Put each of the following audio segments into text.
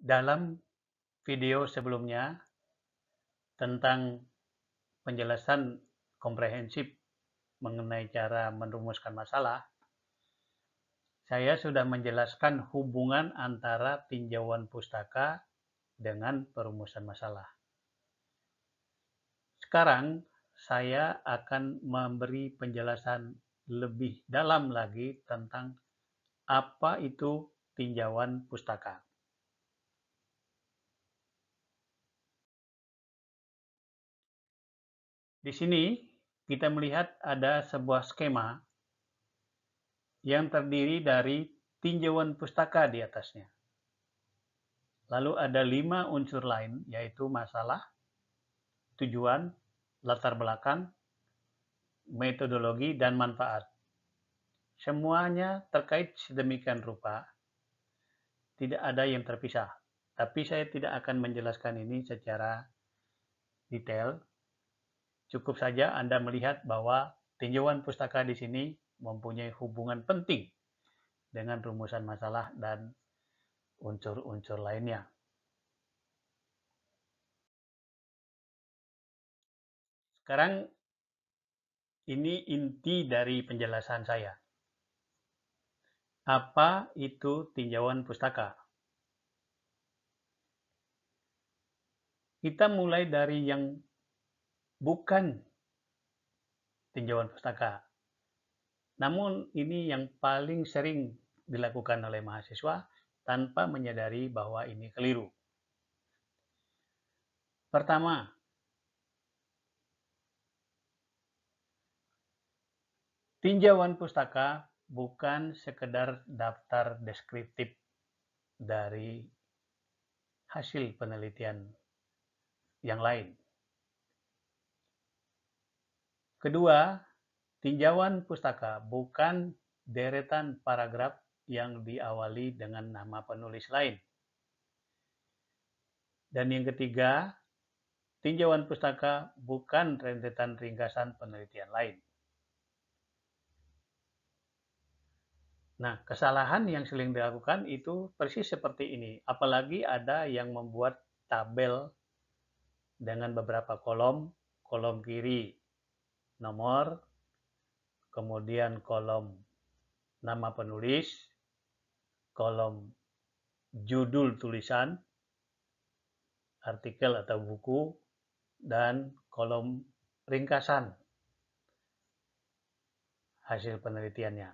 dalam video sebelumnya tentang penjelasan komprehensif mengenai cara merumuskan masalah, saya sudah menjelaskan hubungan antara tinjauan pustaka dengan perumusan masalah. Sekarang saya akan memberi penjelasan lebih dalam lagi tentang apa itu tinjauan pustaka. Di sini kita melihat ada sebuah skema yang terdiri dari tinjauan pustaka di atasnya. Lalu ada lima unsur lain, yaitu masalah, tujuan, latar belakang, metodologi, dan manfaat. Semuanya terkait sedemikian rupa, tidak ada yang terpisah. Tapi saya tidak akan menjelaskan ini secara detail Cukup saja Anda melihat bahwa tinjauan pustaka di sini mempunyai hubungan penting dengan rumusan masalah dan unsur-unsur lainnya. Sekarang ini inti dari penjelasan saya. Apa itu tinjauan pustaka? Kita mulai dari yang bukan tinjauan pustaka. Namun ini yang paling sering dilakukan oleh mahasiswa tanpa menyadari bahwa ini keliru. Pertama, tinjauan pustaka bukan sekedar daftar deskriptif dari hasil penelitian yang lain. Kedua, tinjauan pustaka bukan deretan paragraf yang diawali dengan nama penulis lain. Dan yang ketiga, tinjauan pustaka bukan rentetan ringkasan penelitian lain. Nah, kesalahan yang sering dilakukan itu persis seperti ini. Apalagi ada yang membuat tabel dengan beberapa kolom, kolom kiri, nomor, kemudian kolom nama penulis, kolom judul tulisan, artikel atau buku, dan kolom ringkasan hasil penelitiannya.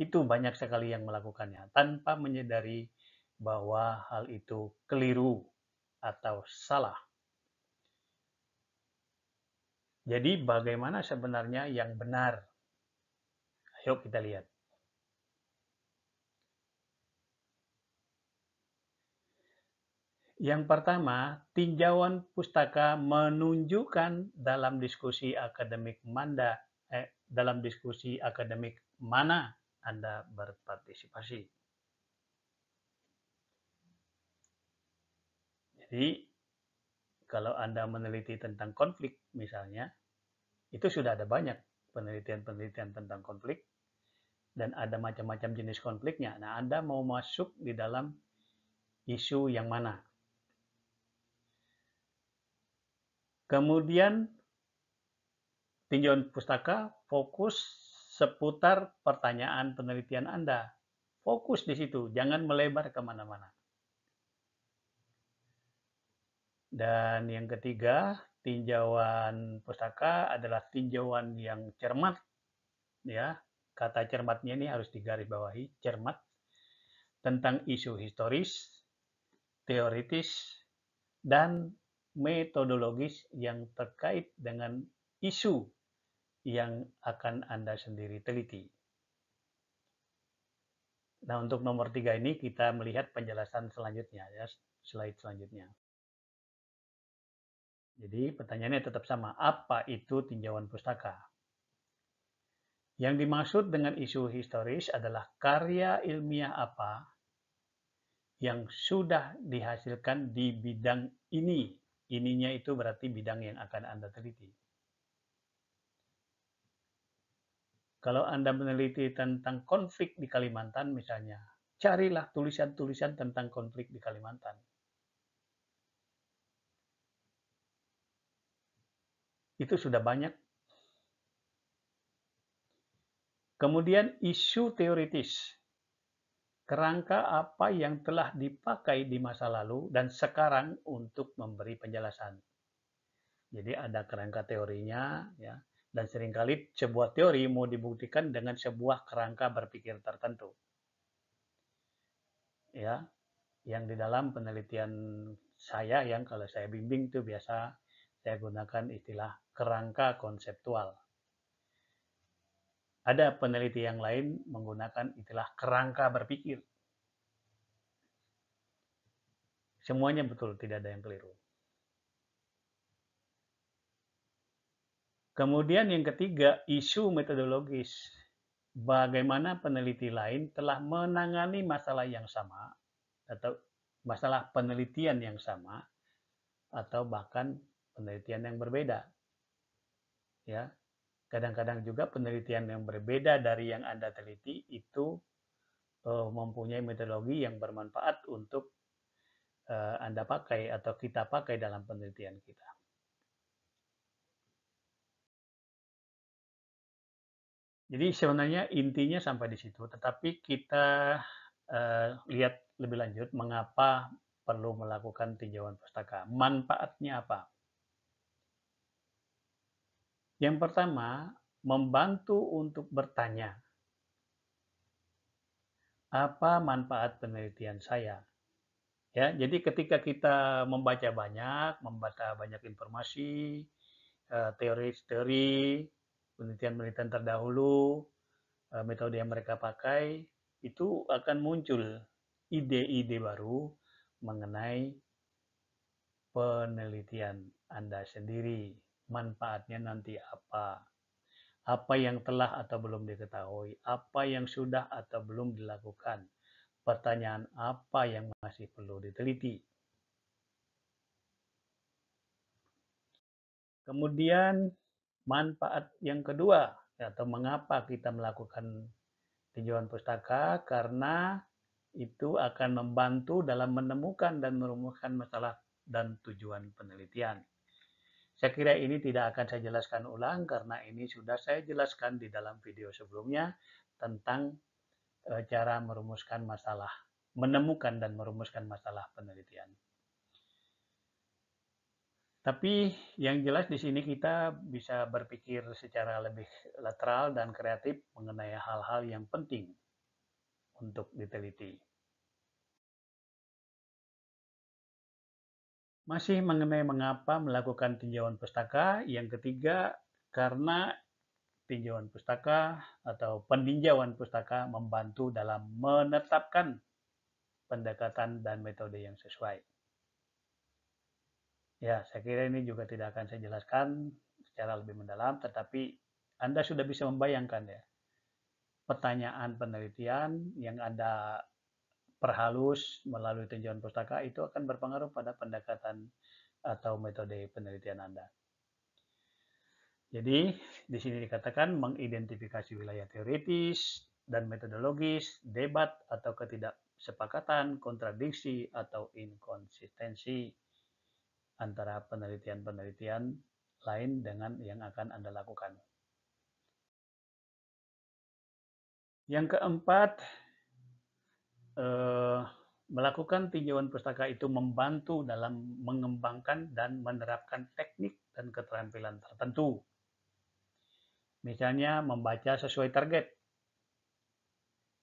Itu banyak sekali yang melakukannya tanpa menyadari bahwa hal itu keliru atau salah. Jadi bagaimana sebenarnya yang benar? Ayo kita lihat. Yang pertama, tinjauan pustaka menunjukkan dalam diskusi akademik Manda, eh, dalam diskusi akademik mana Anda berpartisipasi. Jadi, kalau Anda meneliti tentang konflik misalnya, itu sudah ada banyak penelitian-penelitian tentang konflik dan ada macam-macam jenis konfliknya. Nah, Anda mau masuk di dalam isu yang mana? Kemudian tinjauan pustaka fokus seputar pertanyaan penelitian Anda. Fokus di situ, jangan melebar kemana-mana. Dan yang ketiga, tinjauan pustaka adalah tinjauan yang cermat. Ya, kata cermatnya ini harus digarisbawahi, cermat tentang isu historis, teoritis, dan metodologis yang terkait dengan isu yang akan Anda sendiri teliti. Nah, untuk nomor tiga ini kita melihat penjelasan selanjutnya, ya, slide selanjutnya. Jadi pertanyaannya tetap sama, apa itu tinjauan pustaka? Yang dimaksud dengan isu historis adalah karya ilmiah apa yang sudah dihasilkan di bidang ini. Ininya itu berarti bidang yang akan Anda teliti. Kalau Anda meneliti tentang konflik di Kalimantan misalnya, carilah tulisan-tulisan tentang konflik di Kalimantan itu sudah banyak. Kemudian isu teoritis. Kerangka apa yang telah dipakai di masa lalu dan sekarang untuk memberi penjelasan. Jadi ada kerangka teorinya ya dan seringkali sebuah teori mau dibuktikan dengan sebuah kerangka berpikir tertentu. Ya, yang di dalam penelitian saya yang kalau saya bimbing itu biasa saya gunakan istilah kerangka konseptual. Ada peneliti yang lain menggunakan istilah kerangka berpikir. Semuanya betul, tidak ada yang keliru. Kemudian yang ketiga, isu metodologis. Bagaimana peneliti lain telah menangani masalah yang sama atau masalah penelitian yang sama atau bahkan penelitian yang berbeda. Ya. Kadang-kadang juga penelitian yang berbeda dari yang Anda teliti itu uh, mempunyai metodologi yang bermanfaat untuk uh, Anda pakai atau kita pakai dalam penelitian kita. Jadi sebenarnya intinya sampai di situ, tetapi kita uh, lihat lebih lanjut mengapa perlu melakukan tinjauan pustaka. Manfaatnya apa? Yang pertama, membantu untuk bertanya. Apa manfaat penelitian saya? Ya, jadi ketika kita membaca banyak, membaca banyak informasi, teori-teori, eh, penelitian-penelitian terdahulu, eh, metode yang mereka pakai, itu akan muncul ide-ide baru mengenai penelitian Anda sendiri manfaatnya nanti apa. Apa yang telah atau belum diketahui, apa yang sudah atau belum dilakukan, pertanyaan apa yang masih perlu diteliti. Kemudian manfaat yang kedua atau mengapa kita melakukan tinjauan pustaka karena itu akan membantu dalam menemukan dan merumuskan masalah dan tujuan penelitian. Saya kira ini tidak akan saya jelaskan ulang karena ini sudah saya jelaskan di dalam video sebelumnya tentang e, cara merumuskan masalah, menemukan dan merumuskan masalah penelitian. Tapi yang jelas di sini kita bisa berpikir secara lebih lateral dan kreatif mengenai hal-hal yang penting untuk diteliti. Masih mengenai mengapa melakukan tinjauan pustaka, yang ketiga karena tinjauan pustaka atau peninjauan pustaka membantu dalam menetapkan pendekatan dan metode yang sesuai. Ya, saya kira ini juga tidak akan saya jelaskan secara lebih mendalam, tetapi Anda sudah bisa membayangkan ya, pertanyaan penelitian yang Anda perhalus melalui tinjauan pustaka itu akan berpengaruh pada pendekatan atau metode penelitian Anda. Jadi, di sini dikatakan mengidentifikasi wilayah teoritis dan metodologis, debat atau ketidaksepakatan, kontradiksi atau inkonsistensi antara penelitian-penelitian lain dengan yang akan Anda lakukan. Yang keempat, eh, melakukan tinjauan pustaka itu membantu dalam mengembangkan dan menerapkan teknik dan keterampilan tertentu. Misalnya membaca sesuai target.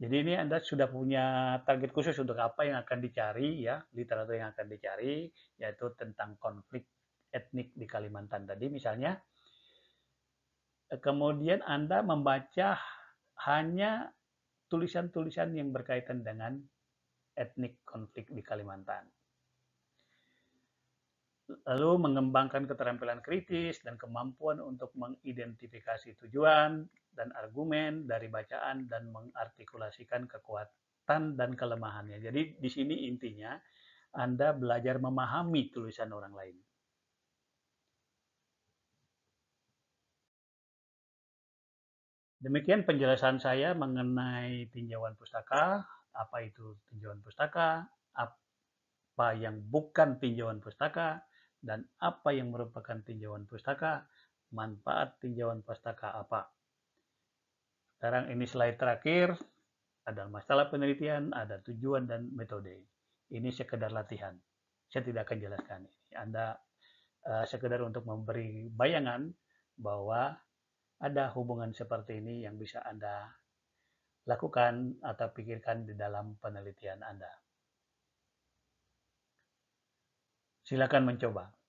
Jadi ini Anda sudah punya target khusus untuk apa yang akan dicari ya, literatur yang akan dicari yaitu tentang konflik etnik di Kalimantan tadi misalnya. Kemudian Anda membaca hanya tulisan-tulisan yang berkaitan dengan etnik konflik di Kalimantan. Lalu mengembangkan keterampilan kritis dan kemampuan untuk mengidentifikasi tujuan dan argumen dari bacaan dan mengartikulasikan kekuatan dan kelemahannya. Jadi di sini intinya Anda belajar memahami tulisan orang lain. Demikian penjelasan saya mengenai tinjauan pustaka, apa itu tinjauan pustaka, apa yang bukan tinjauan pustaka, dan apa yang merupakan tinjauan pustaka, manfaat tinjauan pustaka apa. Sekarang ini slide terakhir, ada masalah penelitian, ada tujuan dan metode. Ini sekedar latihan. Saya tidak akan jelaskan. Anda eh, sekedar untuk memberi bayangan bahwa ada hubungan seperti ini yang bisa Anda lakukan atau pikirkan di dalam penelitian Anda. Silakan mencoba.